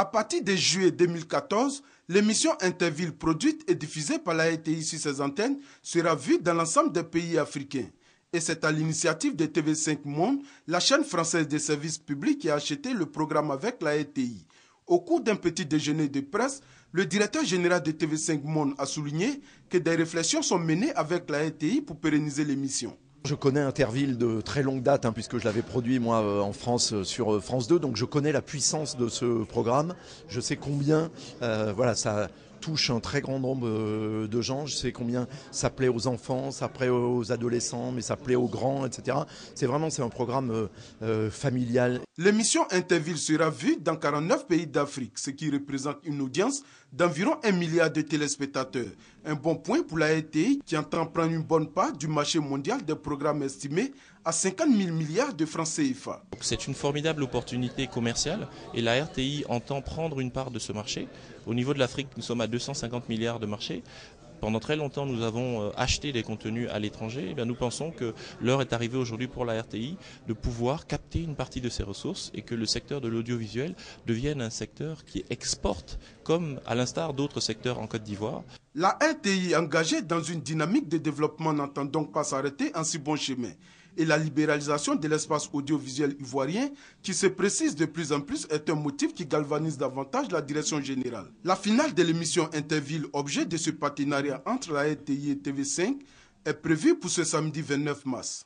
À partir de juillet 2014, l'émission Interville produite et diffusée par la RTI sur ses antennes sera vue dans l'ensemble des pays africains. Et c'est à l'initiative de TV5 Monde, la chaîne française des services publics qui a acheté le programme avec la RTI. Au cours d'un petit déjeuner de presse, le directeur général de TV5 Monde a souligné que des réflexions sont menées avec la RTI pour pérenniser l'émission. Je connais Interville de très longue date, hein, puisque je l'avais produit moi euh, en France euh, sur euh, France 2, donc je connais la puissance de ce programme. Je sais combien, voilà, ça, touche un très grand nombre euh, de gens. Je sais combien ça plaît aux enfants, ça plaît aux adolescents, mais ça plaît aux grands, etc. C'est vraiment c'est un programme euh, euh, familial. L'émission Interville sera vue dans 49 pays d'Afrique, ce qui représente une audience d'environ un milliard de téléspectateurs. Un bon point pour la RTI qui entend prendre une bonne part du marché mondial des programmes estimés à 50 000 milliards de francs CFA. C'est une formidable opportunité commerciale et la RTI entend prendre une part de ce marché. Au niveau de l'Afrique, nous sommes à 250 milliards de marchés, pendant très longtemps, nous avons euh, acheté des contenus à l'étranger. Eh nous pensons que l'heure est arrivée aujourd'hui pour la RTI de pouvoir capter une partie de ces ressources et que le secteur de l'audiovisuel devienne un secteur qui exporte, comme à l'instar d'autres secteurs en Côte d'Ivoire. La RTI engagée dans une dynamique de développement n'entend donc pas s'arrêter en si bon chemin et la libéralisation de l'espace audiovisuel ivoirien qui se précise de plus en plus est un motif qui galvanise davantage la direction générale. La finale de l'émission Interville, objet de ce partenariat entre la RTI et TV5, est prévue pour ce samedi 29 mars.